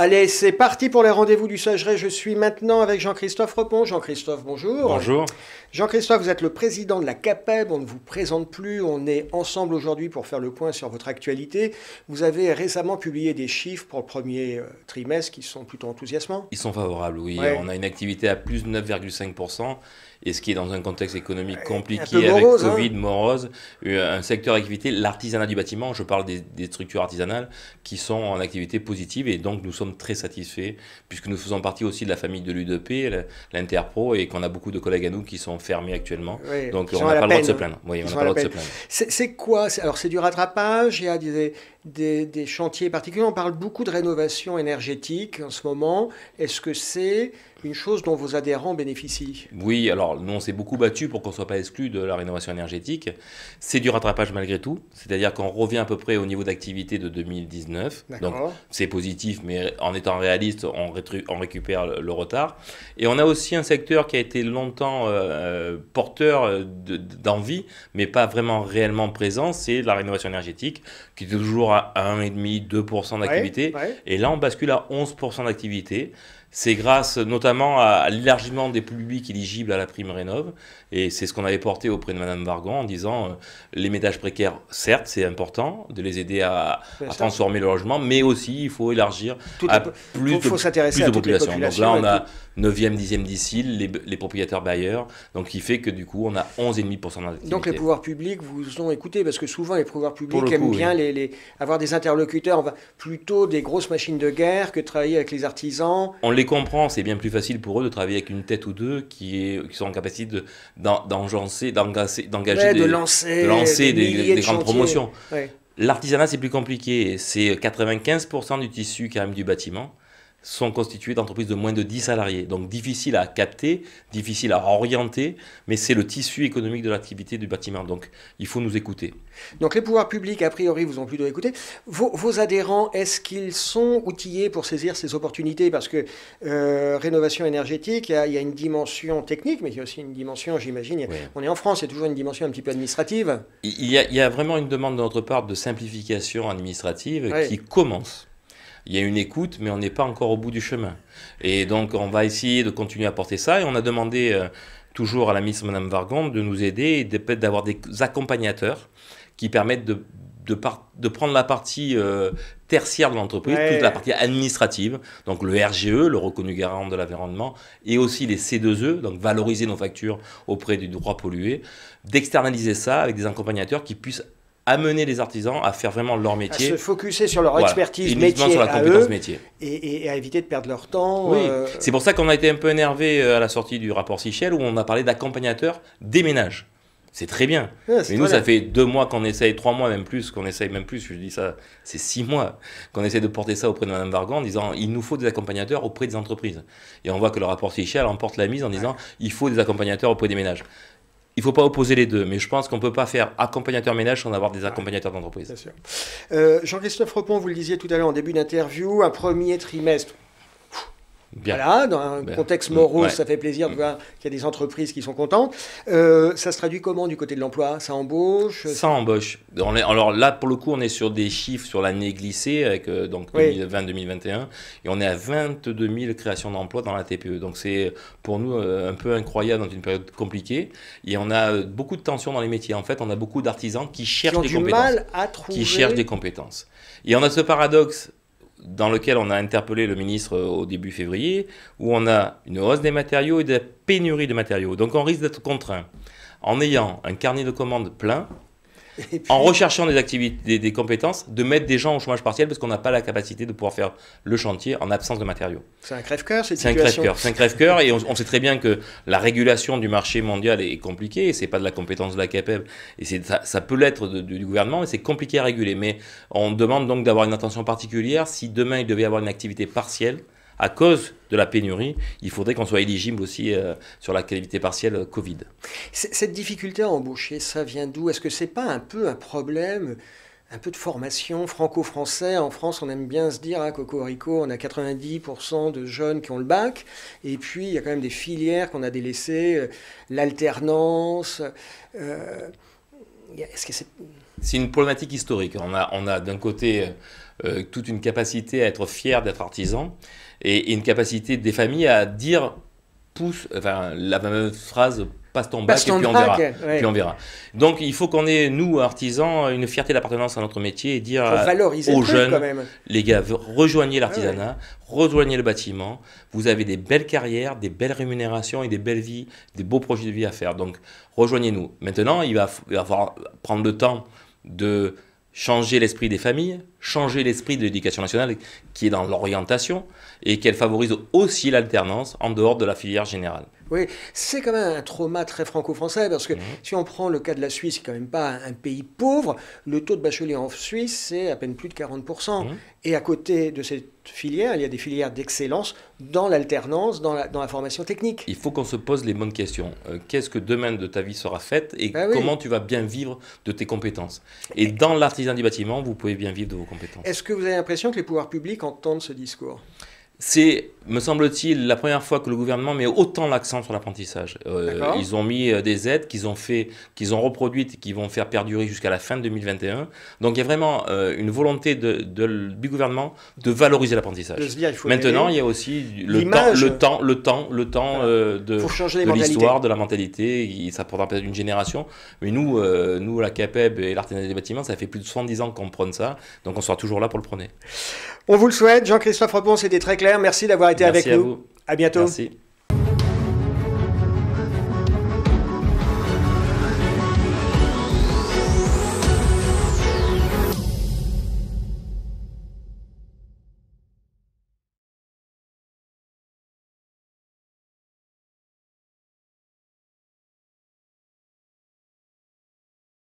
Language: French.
Allez, c'est parti pour les rendez-vous du Sageret. Je suis maintenant avec Jean-Christophe Repon. Jean-Christophe, bonjour. Bonjour. Jean-Christophe, vous êtes le président de la CAPEB. On ne vous présente plus. On est ensemble aujourd'hui pour faire le point sur votre actualité. Vous avez récemment publié des chiffres pour le premier euh, trimestre qui sont plutôt enthousiasmants. Ils sont favorables, oui. On a une activité à plus de 9,5% et ce qui est dans un contexte économique compliqué avec hein. Covid, morose, euh, un secteur d'activité, l'artisanat du bâtiment, je parle des, structures artisanales qui sont en activité positive et donc nous sommes très satisfaits puisque nous faisons partie aussi de la famille de l'UDP, l'Interpro et qu'on a beaucoup de collègues à nous qui sont fermés actuellement. donc on n'a pas le droit de se plaindre. Hein. C'est quoi Alors c'est du rattrapage, il y a des, des chantiers particuliers, on parle beaucoup de rénovation énergétique en ce moment. Est-ce que c'est une chose dont vos adhérents bénéficient Oui, alors nous on s'est beaucoup battu pour qu'on ne soit pas exclu de la rénovation énergétique. C'est du rattrapage malgré tout, c'est-à-dire qu'on revient à peu près au niveau d'activité de 2019. Donc c'est positif, mais en étant réaliste, on, on, récupère le retard. Et on a aussi un secteur qui a été longtemps euh, euh, porteur euh, d'envie, mais pas vraiment réellement présent, c'est la rénovation énergétique, qui est toujours à 1,5-2% d'activité. Et là on bascule à 11% d'activité. C'est grâce notamment à l'élargissement des publics éligibles à la prime Rénov. Et c'est ce qu'on avait porté auprès de Madame Vargon en disant euh, les ménages précaires, certes, c'est important de les aider à, transformer le logement, mais aussi il faut élargir à plus, de, populations. Donc là, on a 9e, 10e décile, les, les, propriétaires bailleurs. Donc qui fait que du coup, on a 11,5% d'activité. Donc les pouvoirs publics vous ont écouté parce que souvent les pouvoirs publics aiment bien les, avoir des interlocuteurs, plutôt des grosses machines de guerre que travailler avec les artisans les comprend, c'est bien plus facile pour eux de travailler avec une tête ou deux qui, est, qui sont en capacité d'engager, de, d'engager, des, de lancer, des, grandes promotions. L'artisanat, c'est plus compliqué. C'est 95% du tissu quand même du bâtiment sont constitués d'entreprises de moins de 10 salariés. Donc difficile à capter, difficile à orienter, mais c'est le tissu économique de l'activité du bâtiment. Donc il faut nous écouter. Donc les pouvoirs publics, a priori, vous ont plutôt écouté. Vos, vos adhérents, est-ce qu'ils sont outillés pour saisir ces opportunités Parce que euh, rénovation énergétique, il y, a une dimension technique, mais il y a aussi une dimension, j'imagine, on est en France, il y a toujours une dimension un petit peu administrative. Il y a, vraiment une demande de notre part de simplification administrative qui commence il y a une écoute, mais on n'est pas encore au bout du chemin. Et donc, on va essayer de continuer à porter ça. Et on a demandé euh, toujours à la ministre Madame Vargon de nous aider et d'avoir des accompagnateurs qui permettent de, prendre la partie euh, tertiaire de l'entreprise, toute la partie administrative, donc le RGE, le reconnu garant de l'environnement, et aussi les C2E, donc valoriser nos factures auprès du droit pollué, d'externaliser ça avec des accompagnateurs qui puissent amener les artisans à faire vraiment leur métier. À se focuser sur leur expertise métier à eux, Et, à éviter de perdre leur temps. Euh. C'est pour ça qu'on a été un peu énervé euh, à la sortie du rapport Sichel où on a parlé d'accompagnateurs des ménages. C'est très bien. Ah, mais nous, ça fait deux mois qu'on essaye, trois mois même plus, qu'on essaye même plus, je dis ça, c'est six mois qu'on essaye de porter ça auprès de Mme en disant il nous faut des accompagnateurs auprès des entreprises. Et on voit que le rapport Sichel emporte la mise en disant il faut des accompagnateurs auprès des ménages il faut pas opposer les deux, mais je pense qu'on peut pas faire accompagnateur ménage sans avoir des accompagnateurs d'entreprise. Euh, Jean-Christophe Repon, vous le disiez tout à l'heure en début d'interview, un premier trimestre voilà, dans un contexte morose, ça fait plaisir de mm. voir qu'il y a des entreprises qui sont contentes. Euh, ça se traduit comment du côté de l'emploi Ça embauche Ça embauche. Alors là, pour le coup, on est sur des chiffres sur l'année glissée, avec, euh, donc 2020-2021, et on est à 22 000 créations d'emplois dans la TPE. Donc c'est pour nous euh, un peu incroyable dans une période compliquée. Et on a beaucoup de tensions dans les métiers. En fait, on a beaucoup d'artisans qui cherchent qui ont du Mal à trouver... Qui cherchent des compétences. Et on a ce paradoxe dans lequel on a interpellé le ministre euh, au début février, où on a une hausse des matériaux et de la pénurie de matériaux. Donc on risque d'être contraint. En ayant un carnet de commandes plein, en recherchant des activités, des, compétences, de mettre des gens au chômage partiel parce qu'on n'a pas la capacité de pouvoir faire le chantier en absence de matériaux. C'est un crève-cœur cette C'est C'est un crève-cœur et on, sait très bien que la régulation du marché mondial est, compliquée. compliquée. C'est pas de la compétence de la CAPEB et ça, ça, peut l'être du gouvernement, mais c'est compliqué à réguler. Mais on demande donc d'avoir une attention particulière si demain il devait y avoir une activité partielle à cause de la pénurie, il faudrait qu'on soit éligible aussi euh, sur la qualité partielle euh, Covid. Cette difficulté à embaucher, ça vient d'où Est-ce que c'est pas un peu un problème un peu de formation franco-français. En France, on aime bien se dire, coco hein, Cocorico, on a 90% de jeunes qui ont le bac. Et puis, il y a quand même des filières qu'on a délaissées, euh, l'alternance. Euh, c'est... une problématique historique. On a, on a d'un côté euh, euh, toute une capacité à être fier d'être artisan et, une capacité des familles à dire pousse, enfin la même phrase passe ton et puis on verra. Donc il faut qu'on ait nous artisans une fierté d'appartenance à notre métier et dire aux jeunes, les gars, rejoignez l'artisanat, rejoignez le bâtiment. Vous avez des belles carrières, des belles rémunérations et des belles vies, des beaux projets de vie à faire. Donc rejoignez-nous. Maintenant, il va, il va falloir prendre le temps de changer l'esprit des familles changer l'esprit de l'éducation nationale qui est dans l'orientation et qu'elle favorise aussi l'alternance en dehors de la filière générale. Oui, c'est quand même un trauma très franco-français parce que mhm. si on prend le cas de la Suisse, qui n'est quand même pas un pays pauvre. Le taux de bachelier en Suisse, c'est à peine plus de 40%. Mhm. Et à côté de cette filière, il y a des filières d'excellence dans l'alternance, dans la, dans la, formation technique. Il faut qu'on se pose les bonnes questions. Euh, qu'est-ce que demain de ta vie sera faite et ben comment tu vas bien vivre de tes compétences Et dans l'artisan du bâtiment, vous pouvez bien vivre de vos est-ce que vous avez l'impression que les pouvoirs publics entendent ce discours c'est, me semble-t-il, la première fois que le gouvernement met autant l'accent sur l'apprentissage. Euh, ils ont mis euh, des aides qu'ils ont, fait, qu'ils ont reproduites et qui vont faire perdurer jusqu'à la fin 2021. Donc il y a vraiment euh, une volonté de, du gouvernement de valoriser l'apprentissage. Maintenant, il y a aussi le temps, le temps, le temps, le temps de, l'histoire, de la mentalité. Ça prendra peut-être une génération. Mais nous, nous la CAPEB et l'artisanat des bâtiments, ça fait plus de 70 ans qu'on prône ça. Donc on sera toujours là pour le prôner. On vous le souhaite. Jean-Christophe Rabon, c'était très clair merci d'avoir été avec nous. Vous. À bientôt. Merci.